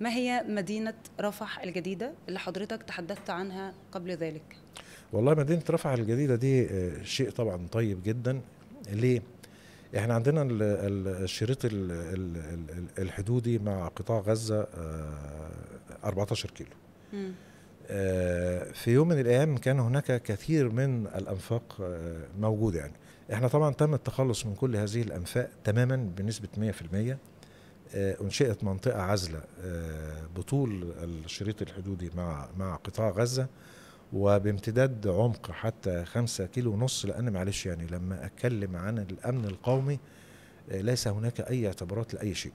ما هي مدينة رفح الجديدة اللي حضرتك تحدثت عنها قبل ذلك؟ والله مدينة رفح الجديدة دي آه، شيء طبعا طيب جدا ليه؟ احنا عندنا الشريط الحدودي مع قطاع غزة 14 آه، كيلو آه، في يوم من الايام كان هناك كثير من الانفاق موجوده يعني احنا طبعا تم التخلص من كل هذه الانفاق تماما بنسبه 100% آه، انشئت منطقه عزله آه، بطول الشريط الحدودي مع مع قطاع غزه وبامتداد عمق حتى خمسة كيلو ونص لأن معلش يعني لما أتكلم عن الأمن القومي آه، ليس هناك أي اعتبارات لأي شيء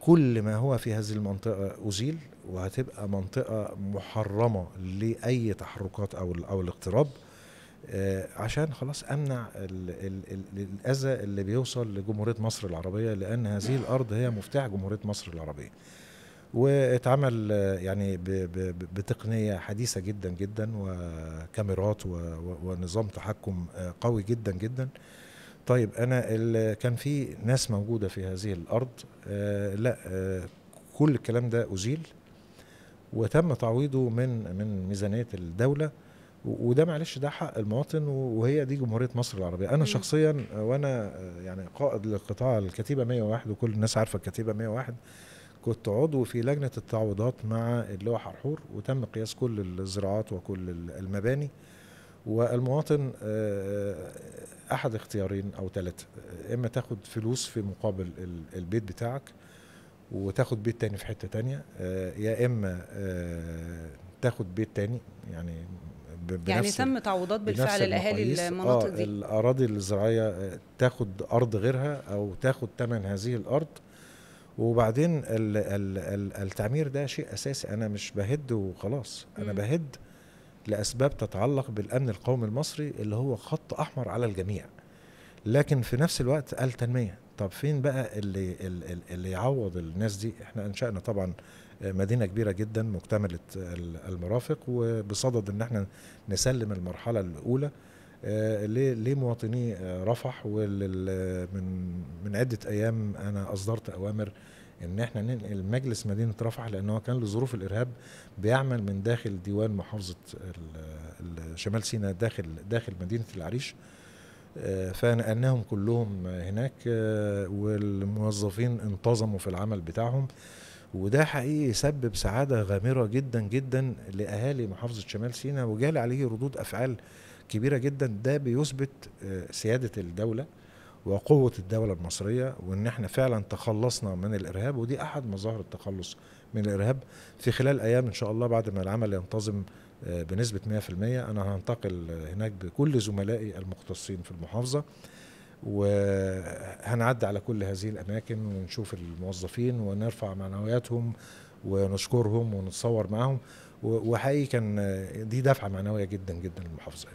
كل ما هو في هذه المنطقة أزيل وهتبقى منطقة محرمة لأي تحركات أو أو الاقتراب آه، عشان خلاص امنع الاذى اللي بيوصل لجمهوريه مصر العربيه لان هذه الارض هي مفتاح جمهوريه مصر العربيه واتعمل آه، يعني بتقنيه حديثه جدا جدا وكاميرات ونظام تحكم آه، قوي جدا جدا طيب انا كان في ناس موجوده في هذه الارض لا كل الكلام ده ازيل وتم تعويضه من من ميزانيه الدوله وده معلش ده حق المواطن وهي دي جمهوريه مصر العربيه انا شخصيا وانا يعني قائد لقطاع الكتيبه 101 وكل الناس عارفه الكتيبه 101 كنت عضو في لجنه التعويضات مع اللواء حرحور وتم قياس كل الزراعات وكل المباني والمواطن آه، احد اختيارين او ثلاثه آه، اما تاخد فلوس في مقابل البيت بتاعك وتاخد بيت تاني في حته تانية آه، يا اما تاخد بيت تاني يعني بنفس يعني تم تعويضات بالفعل لاهالي المناطق آه دي الاراضي الزراعيه آه، تاخد ارض غيرها او تاخد ثمن هذه الارض وبعدين الـ الـ الـ التعمير ده شيء اساسي انا مش بهد وخلاص انا بهد لاسباب تتعلق بالامن القومي المصري اللي هو خط احمر على الجميع لكن في نفس الوقت التنميه طب فين بقى اللي اللي يعوض الناس دي احنا انشانا طبعا مدينه كبيره جدا مكتمله المرافق وبصدد ان احنا نسلم المرحله الاولى آه، لمواطني آه، رفح ومن من عده ايام انا اصدرت اوامر ان احنا ننقل مجلس مدينه رفح لان هو كان لظروف الارهاب بيعمل من داخل ديوان محافظه شمال سيناء داخل داخل مدينه العريش آه، فنقلناهم كلهم هناك آه، والموظفين انتظموا في العمل بتاعهم وده حقيقي سبب سعاده غامره جدا جدا لاهالي محافظه شمال سيناء وجال عليه ردود افعال كبيره جدا ده بيثبت آه، سياده الدوله وقوه الدوله المصريه وان احنا فعلا تخلصنا من الارهاب ودي احد مظاهر التخلص من الارهاب في خلال ايام ان شاء الله بعد ما العمل ينتظم آه، بنسبه 100% انا هنتقل هناك بكل زملائي المختصين في المحافظه وهنعد على كل هذه الاماكن ونشوف الموظفين ونرفع معنوياتهم ونشكرهم ونتصور معهم وحقيقي كان آه، دي دفعه معنويه جدا جدا للمحافظه